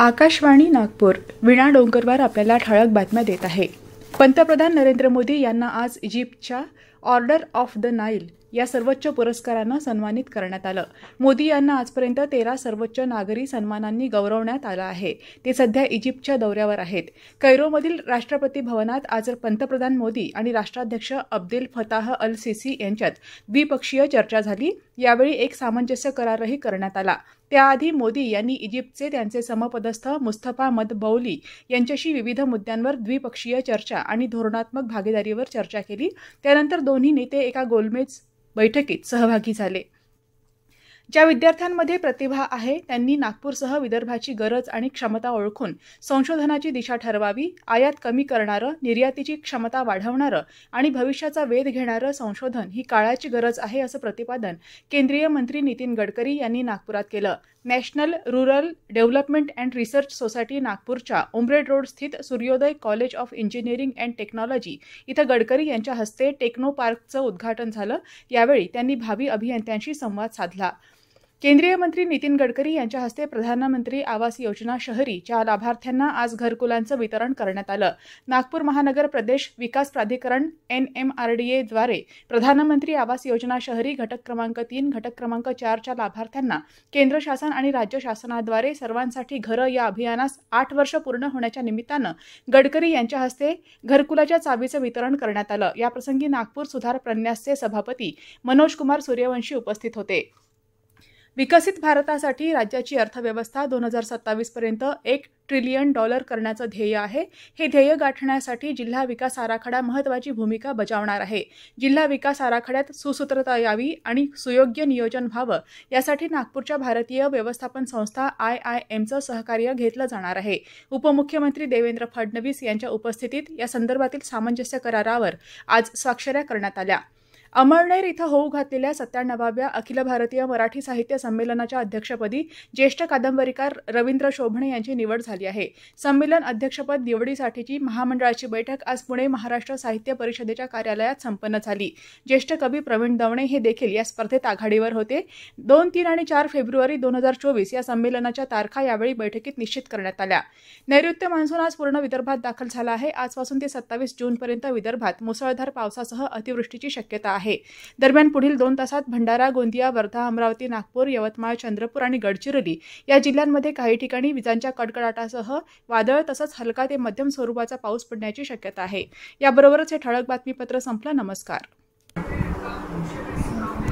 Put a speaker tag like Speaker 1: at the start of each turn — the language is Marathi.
Speaker 1: आकाशवाणी नागपूर विणा डोंगरवार आपल्याला ठळक बातम्या देत आहे पंतप्रधान नरेंद्र मोदी यांना आज इजिप्तच्या ऑर्डर ऑफ द नाईल या सर्वोच्च पुरस्कारानं सन्मानित करण्यात आलं मोदी यांना आजपर्यंत तेरा सर्वोच्च नागरी सन्मानांनी गौरवण्यात आलं आहे ते सध्या इजिप्तच्या दौऱ्यावर आहेत कैरोमधील राष्ट्रपती भवनात आज पंतप्रधान मोदी आणि राष्ट्राध्यक्ष अब्देल फताह अल सिसी यांच्यात द्विपक्षीय चर्चा झाली यावेळी एक सामंजस्य करारही करण्यात आला त्याआधी मोदी यांनी इजिप्तचे त्यांचे समपदस्थ मुस्तफा बौली यांच्याशी विविध मुद्द्यांवर द्विपक्षीय चर्चा आणि धोरणात्मक भागीदारीवर चर्चा केली त्यानंतर दोन्ही नेते एका गोलमेज बैठकीत सहभागी झाले ज्या विद्यार्थ्यांमध्ये प्रतिभा आहे त्यांनी नागपूरसह विदर्भाची गरज आणि क्षमता ओळखून संशोधनाची दिशा ठरवावी आयात कमी करणारं निर्यातीची क्षमता वाढवणारं आणि भविष्याचा वेध घेणारं संशोधन ही काळाची गरज आहे असं प्रतिपादन केंद्रीय मंत्री नितीन गडकरी यांनी नागपुरात केलं national rural development and research society नागपूरच्या उमरेड रोड स्थित Suryoday college of engineering and technology इथं गडकरी यांच्या हस्ते टेक्नो पार्कचं उद्घाटन झालं यावेळी त्यांनी भावी अभियंत्यांशी संवाद साधला केंद्रीय मंत्री नितीन गडकरी यांच्या हस्ते प्रधानमंत्री आवास योजना शहरी च्या लाभार्थ्यांना आज घरकुलांचं वितरण करण्यात आलं नागपूर महानगर प्रदेश विकास प्राधिकरण एन एम आर डी एद्वारे प्रधानमंत्री आवास योजना शहरी घटक क्रमांक तीन घटक क्रमांक चारच्या लाभार्थ्यांना केंद्र शासन आणि राज्य शासनाद्वारे सर्वांसाठी घरं या अभियानास आठ वर्ष पूर्ण होण्याच्या निमित्तानं गडकरी यांच्या हस्ते घरकुलाच्या चावीचं वितरण करण्यात आलं याप्रसंगी नागपूर सुधार प्रन्यासचे सभापती मनोज कुमार सूर्यवंशी उपस्थित होते विकसित भारतासाठी राज्याची अर्थव्यवस्था दोन हजार सत्तावीसपर्यंत एक ट्रिलियन डॉलर करण्याचं ध्येय आहे हे ध्येय गाठण्यासाठी जिल्हा विकास आराखडा महत्त्वाची भूमिका बजावणार आहे जिल्हा विकास आराखड्यात सुसूत्रता यावी आणि सुयोग्य नियोजन व्हावं यासाठी नागपूरच्या भारतीय व्यवस्थापन संस्था आय आय एमचं सहकार्य घेतलं जाणार आहे उपमुख्यमंत्री देवेंद्र फडणवीस यांच्या उपस्थितीत या संदर्भातील सामंजस्य करारावर आज स्वाक्षऱ्या करण्यात आल्या अमळनेर इथं होऊ घातलेल्या सत्त्याण्णवाव्या अखिल भारतीय मराठी साहित्य संमेलनाच्या अध्यक्षपदी ज्येष्ठ कादंबरीकार रवींद्र शोभणे यांची निवड झाली आहे संमेलन अध्यक्षपद निवडीसाठीची महामंडळाची बैठक आज पुणे महाराष्ट्र साहित्य परिषदेच्या कार्यालयात संपन्न झाली ज्येष्ठ कवी प्रवीण दवणे हे देखील या स्पर्धेत आघाडीवर होते दोन तीन आणि चार फेब्रुवारी दोन हजार चोवीस या संमेलनाच्या तारखा यावेळी बैठकीत निश्चित करण्यात आल्या नैऋत्य मान्सून आज पूर्ण विदर्भात दाखल झाला आहे आजपासून ते सत्तावीस जूनपर्यंत विदर्भात मुसळधार पावसासह अतिवृष्टीची शक्यता आहे आहे दरम्यान पुढील दोन तासात भंडारा गोंदिया वर्धा अमरावती नागपूर यवतमाळ चंद्रपूर आणि गडचिरोली या जिल्ह्यांमध्ये काही ठिकाणी विजांच्या कडकडाटासह वादळ तसंच हलका ते मध्यम स्वरूपाचा पाऊस पडण्याची शक्यता आहे याबरोबरच हे ठळक बातमीपत्र संपलं नमस्कार